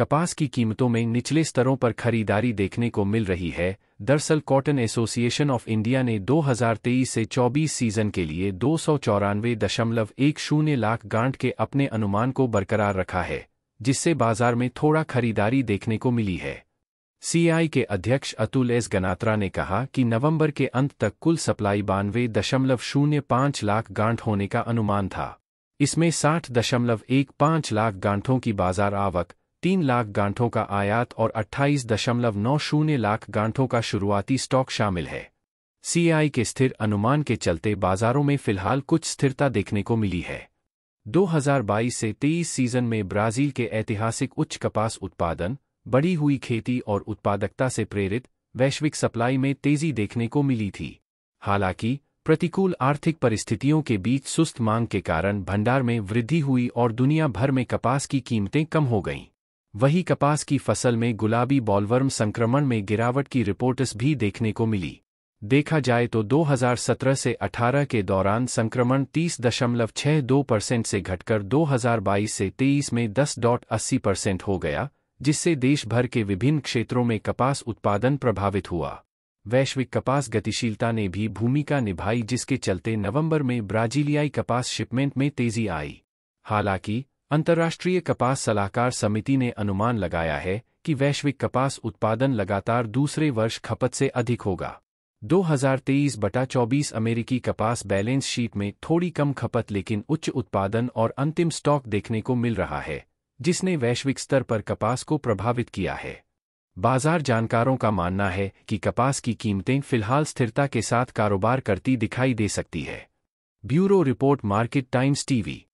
कपास की कीमतों में निचले स्तरों पर खरीदारी देखने को मिल रही है दरअसल कॉटन एसोसिएशन ऑफ इंडिया ने 2023 से 24 सीजन के लिए दो दशमलव एक शून्य लाख गांठ के अपने अनुमान को बरकरार रखा है जिससे बाजार में थोड़ा खरीदारी देखने को मिली है सीआई के अध्यक्ष अतुल एस गनात्रा ने कहा कि नवंबर के अंत तक कुल सप्लाई बानवे दशमलव शून्य पांच लाख गांठ होने का अनुमान था इसमें साठ दशमलव एक पांच लाख गांठों की बाजार आवक तीन लाख गांठों का आयात और अट्ठाईस दशमलव नौ शून्य लाख गांठों का शुरुआती स्टॉक शामिल है सीआई के स्थिर अनुमान के चलते बाजारों में फिलहाल कुछ स्थिरता देखने को मिली है 2022 से 23 सीजन में ब्राजील के ऐतिहासिक उच्च कपास उत्पादन बढ़ी हुई खेती और उत्पादकता से प्रेरित वैश्विक सप्लाई में तेजी देखने को मिली थी हालांकि प्रतिकूल आर्थिक परिस्थितियों के बीच सुस्त मांग के कारण भंडार में वृद्धि हुई और दुनिया भर में कपास की कीमतें कम हो गईं वही कपास की फसल में गुलाबी बॉलवर्म संक्रमण में गिरावट की रिपोर्ट्स भी देखने को मिली देखा जाए तो 2017 से 18 के दौरान संक्रमण 30.62 परसेंट से घटकर 2022 से 23 में 10.80 परसेंट हो गया जिससे देश भर के विभिन्न क्षेत्रों में कपास उत्पादन प्रभावित हुआ वैश्विक कपास गतिशीलता ने भी भूमिका निभाई जिसके चलते नवंबर में ब्राजीलियाई कपास शिपमेंट में तेजी आई हालांकि अंतर्राष्ट्रीय कपास सलाहकार समिति ने अनुमान लगाया है कि वैश्विक कपास उत्पादन लगातार दूसरे वर्ष खपत से अधिक होगा 2023 बटा 24 अमेरिकी कपास बैलेंस शीट में थोड़ी कम खपत लेकिन उच्च उत्पादन और अंतिम स्टॉक देखने को मिल रहा है जिसने वैश्विक स्तर पर कपास को प्रभावित किया है बाजार जानकारों का मानना है कि कपास की कीमतें फिलहाल स्थिरता के साथ कारोबार करती दिखाई दे सकती है bureau report market times TV